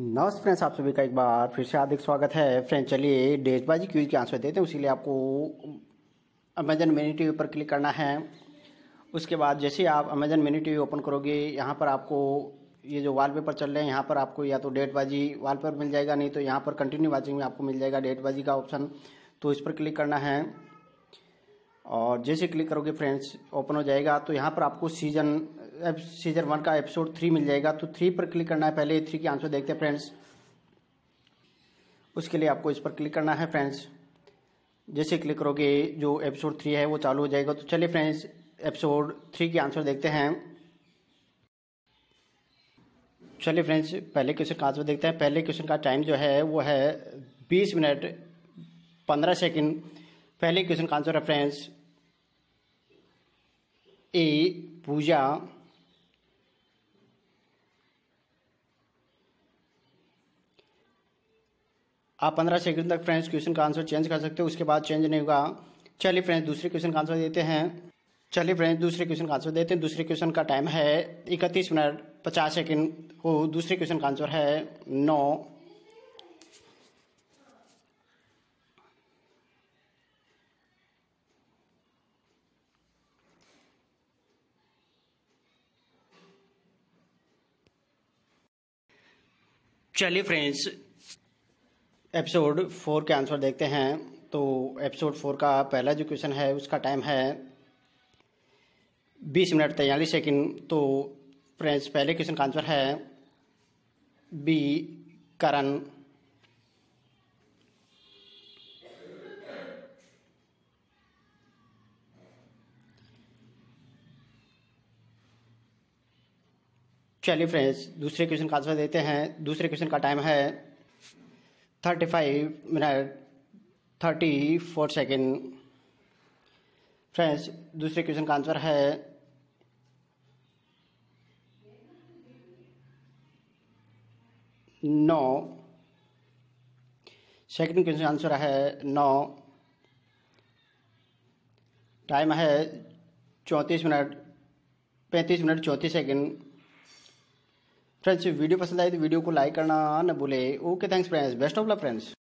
नमस्ते फ्रेंड्स आप सभी का एक बार फिर से हार्दिक स्वागत है फ्रेंड्स चलिए डेजबाजी क्यूज के आंसर देते हैं उसी लिए आपको अमेजन मिनी टी पर क्लिक करना है उसके बाद जैसे आप अमेजन मिनी टी ओपन करोगे यहाँ पर आपको ये जो वॉलपेपर चल रहे हैं यहाँ पर आपको या तो डेट बाजी पेपर मिल जाएगा नहीं तो यहाँ पर कंटिन्यू वाचिंग में आपको मिल जाएगा डेट बाजी का ऑप्शन तो इस पर क्लिक करना है और जैसे क्लिक करोगे फ्रेंड्स ओपन हो जाएगा तो यहाँ पर आपको सीजन सीजन वन का एपिसोड थ्री मिल जाएगा तो थ्री पर क्लिक करना है पहले थ्री के आंसर देखते हैं फ्रेंड्स उसके लिए आपको इस पर क्लिक करना है फ्रेंड्स जैसे क्लिक करोगे जो एपिसोड थ्री है वो चालू हो जाएगा तो चलिए फ्रेंड्स एपिसोड थ्री के आंसर देखते हैं चलिए फ्रेंड्स पहले क्वेश्चन का आंसर देखते हैं पहले क्वेश्चन का टाइम जो है वो है बीस मिनट पंद्रह सेकेंड पहले क्वेश्चन का आंसर है फ्रेंड्स ए पूजा आप पंद्रह सेकंड तक फ्रेंड्स क्वेश्चन का आंसर चेंज कर सकते हो उसके बाद चेंज नहीं होगा चलिए फ्रेंड्स दूसरे क्वेश्चन का आंसर देते हैं चलिए फ्रेंड्स दूसरे क्वेश्चन का आंसर देते हैं दूसरे क्वेश्चन का टाइम है इकतीस मिनट पचास सेकंड हो दूसरे क्वेश्चन का आंसर है नौ चलिए फ्रेंड्स एपिसोड फोर के आंसर देखते हैं तो एपिसोड फोर का पहला जो क्वेश्चन है उसका टाइम है बीस मिनट तैयारी सेकेंड तो फ्रेंड्स पहले क्वेश्चन का आंसर है बी करण चलिए फ्रेंड्स दूसरे क्वेश्चन का आंसर देते हैं दूसरे क्वेश्चन का टाइम है thirty five minute thirty four second friends दूसरे क्वेश्चन का आंसर है नौ सेकेंड क्वेश्चन का आंसर है नौ टाइम है चौंतीस मिनट पैंतीस मिनट चौंतीस सेकेंड फ्रेंड्स वीडियो पसंद आई तो वीडियो को लाइक करना ना भूले okay thanks friends best of luck friends